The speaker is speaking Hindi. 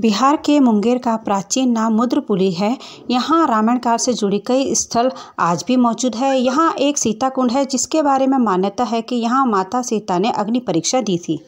बिहार के मुंगेर का प्राचीन नाम मुद्रपुली है यहाँ रामायण काल से जुड़ी कई स्थल आज भी मौजूद है यहाँ एक सीता कुंड है जिसके बारे में मान्यता है कि यहाँ माता सीता ने अग्नि परीक्षा दी थी